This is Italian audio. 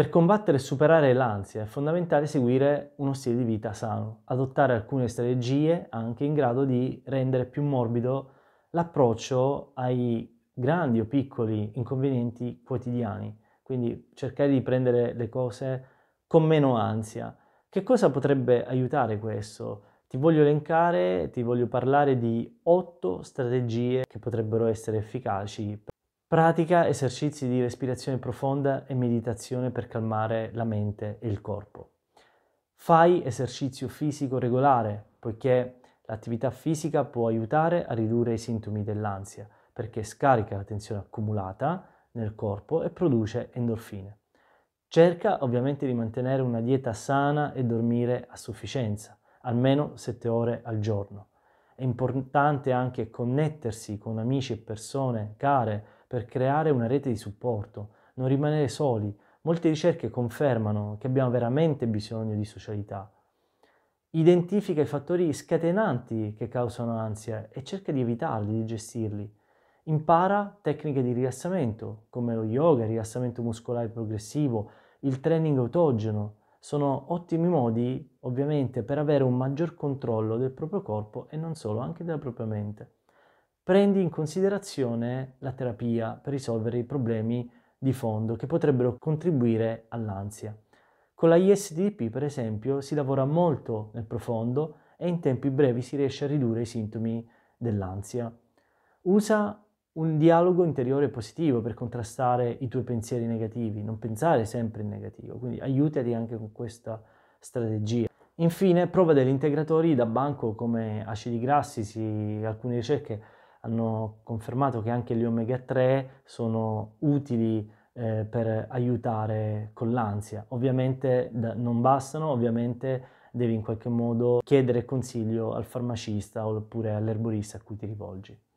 Per combattere e superare l'ansia è fondamentale seguire uno stile di vita sano, adottare alcune strategie anche in grado di rendere più morbido l'approccio ai grandi o piccoli inconvenienti quotidiani, quindi cercare di prendere le cose con meno ansia. Che cosa potrebbe aiutare questo? Ti voglio elencare, ti voglio parlare di otto strategie che potrebbero essere efficaci per Pratica esercizi di respirazione profonda e meditazione per calmare la mente e il corpo. Fai esercizio fisico regolare, poiché l'attività fisica può aiutare a ridurre i sintomi dell'ansia, perché scarica la tensione accumulata nel corpo e produce endorfine. Cerca ovviamente di mantenere una dieta sana e dormire a sufficienza, almeno 7 ore al giorno. È importante anche connettersi con amici e persone care per creare una rete di supporto, non rimanere soli. Molte ricerche confermano che abbiamo veramente bisogno di socialità. Identifica i fattori scatenanti che causano ansia e cerca di evitarli, di gestirli. Impara tecniche di rilassamento, come lo yoga, il rilassamento muscolare progressivo, il training autogeno. Sono ottimi modi, ovviamente, per avere un maggior controllo del proprio corpo e non solo, anche della propria mente prendi in considerazione la terapia per risolvere i problemi di fondo che potrebbero contribuire all'ansia. Con la ISTDP, per esempio, si lavora molto nel profondo e in tempi brevi si riesce a ridurre i sintomi dell'ansia. Usa un dialogo interiore positivo per contrastare i tuoi pensieri negativi, non pensare sempre in negativo, quindi aiutati anche con questa strategia. Infine, prova degli integratori da banco come acidi grassi, si, alcune ricerche hanno confermato che anche gli omega 3 sono utili eh, per aiutare con l'ansia. Ovviamente da, non bastano, ovviamente devi in qualche modo chiedere consiglio al farmacista oppure all'erborista a cui ti rivolgi.